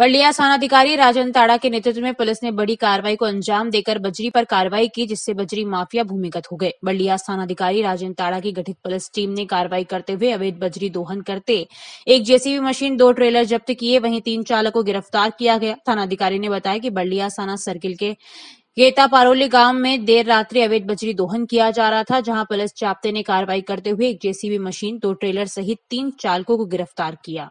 बल्डिया थाना अधिकारी राजन ताड़ा के नेतृत्व में पुलिस ने बड़ी कार्रवाई को अंजाम देकर बजरी पर कार्रवाई की जिससे बजरी माफिया भूमिगत हो गए थाना थानाधिकारी राजन ताड़ा की गठित पुलिस टीम ने कार्रवाई करते हुए अवैध बजरी दोहन करते एक जेसीबी मशीन दो ट्रेलर जब्त किए वहीं तीन चालक को गिरफ्तार किया गया थानाधिकारी ने बताया कि बल्डिया थाना सर्किल के गेता पारोली गांव में देर रात्रि अवैध बजरी दोहन किया जा रहा था जहां पुलिस चापते ने कार्रवाई करते हुए एक जेसीबी मशीन दो ट्रेलर सहित तीन चालकों को गिरफ्तार किया